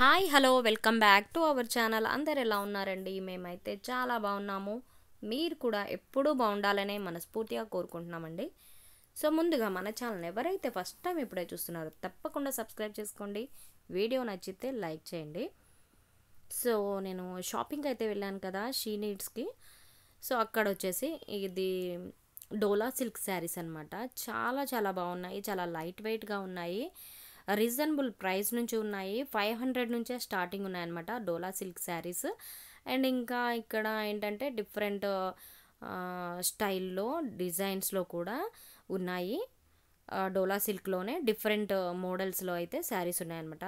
hi hello welcome back to our channel అందరు ఎలా ఉన్నారండి మేమైతే చాలా బాగున్నాము మీరు కూడా ఎప్పుడూ బాగుండాలనే మనస్ఫూర్తిగా కోరుకుంటున్నామండి సో ముందుగా మన ఛానల్ ఎవరైతే ఫస్ట్ టైం ఇప్పుడే చూస్తున్నారో తప్పకుండా సబ్స్క్రైబ్ చేసుకోండి వీడియో నచ్చితే లైక్ చేయండి సో నేను షాపింగ్ అయితే వెళ్ళాను కదా షీ నీడ్స్కి సో అక్కడ వచ్చేసి ఇది డోలా సిల్క్ శారీస్ అనమాట చాలా చాలా బాగున్నాయి చాలా లైట్ వెయిట్గా ఉన్నాయి రీజనబుల్ ప్రైస్ నుంచి ఉన్నాయి ఫైవ్ హండ్రెడ్ నుంచే స్టార్టింగ్ ఉన్నాయన్నమాట డోలా సిల్క్ శారీస్ అండ్ ఇంకా ఇక్కడ ఏంటంటే డిఫరెంట్ స్టైల్లో డిజైన్స్లో కూడా ఉన్నాయి డోలా సిల్క్లోనే డిఫరెంట్ మోడల్స్లో అయితే శారీస్ ఉన్నాయన్నమాట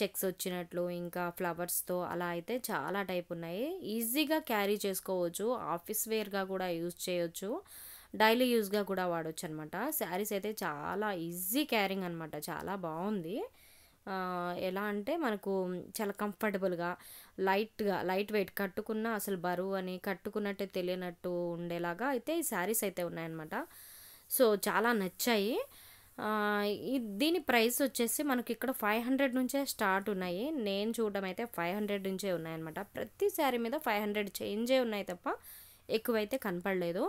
చెక్స్ వచ్చినట్లు ఇంకా ఫ్లవర్స్తో అలా అయితే చాలా టైప్ ఉన్నాయి ఈజీగా క్యారీ చేసుకోవచ్చు ఆఫీస్ వేర్గా కూడా యూజ్ చేయొచ్చు డైలీ యూస్గా కూడా వాడచ్చు అనమాట శారీస్ అయితే చాలా ఈజీ క్యారింగ్ అనమాట చాలా బాగుంది ఎలా అంటే మనకు చాలా కంఫర్టబుల్గా లైట్గా లైట్ వెయిట్ కట్టుకున్న అసలు బరువు అని కట్టుకున్నట్టే తెలియనట్టు ఉండేలాగా అయితే ఈ శారీస్ అయితే ఉన్నాయన్నమాట సో చాలా నచ్చాయి దీని ప్రైస్ వచ్చేసి మనకి ఇక్కడ ఫైవ్ హండ్రెడ్ నుంచే స్టార్ట్ ఉన్నాయి నేను చూడడం అయితే ఫైవ్ హండ్రెడ్ నుంచే ఉన్నాయన్నమాట ప్రతి శారీ మీద ఫైవ్ హండ్రెడ్ చేంజే ఉన్నాయి తప్ప ఎక్కువైతే కనపడలేదు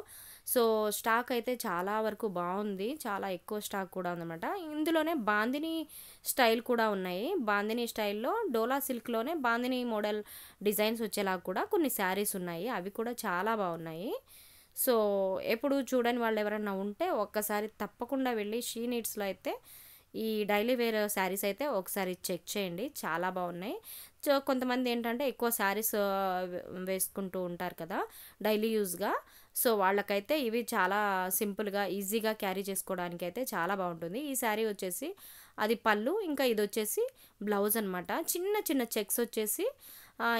సో స్టాక్ అయితే చాలా వరకు బాగుంది చాలా ఎక్కువ స్టాక్ కూడా ఉందన్నమాట ఇందులోనే బాందిని స్టైల్ కూడా ఉన్నాయి బాందిని స్టైల్లో డోలా సిల్క్లోనే బాందిని మోడల్ డిజైన్స్ వచ్చేలా కూడా కొన్ని శారీస్ ఉన్నాయి అవి కూడా చాలా బాగున్నాయి సో ఎప్పుడు చూడని వాళ్ళు ఎవరన్నా ఉంటే ఒక్కసారి తప్పకుండా వెళ్ళి షీ నీడ్స్లో అయితే ఈ డైలీ వేర్ శారీస్ అయితే ఒకసారి చెక్ చేయండి చాలా బాగున్నాయి సో కొంతమంది ఏంటంటే ఎక్కువ శారీస్ వేసుకుంటూ ఉంటారు కదా డైలీ యూజ్గా సో వాళ్ళకైతే ఇవి చాలా సింపుల్గా ఈజీగా క్యారీ చేసుకోవడానికి అయితే చాలా బాగుంటుంది ఈ శారీ వచ్చేసి అది పళ్ళు ఇంకా ఇది వచ్చేసి బ్లౌజ్ అనమాట చిన్న చిన్న చెక్స్ వచ్చేసి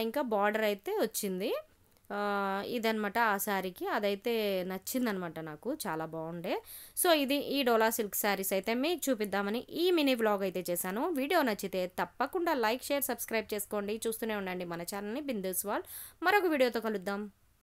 ఇంకా బార్డర్ అయితే వచ్చింది ఇదనమాట ఆ శారీకి అదైతే నచ్చిందనమాట నాకు చాలా బాగుండే సో ఇది ఈ డోలా సిల్క్ శారీస్ అయితే మీకు చూపిద్దామని ఈ మినీ వ్లాగ్ అయితే చేశాను వీడియో నచ్చితే తప్పకుండా లైక్ షేర్ సబ్స్క్రైబ్ చేసుకోండి చూస్తూనే ఉండండి మన ఛానల్ని బిందుస్వాల్ వాల్ మరొక వీడియోతో కలుద్దాం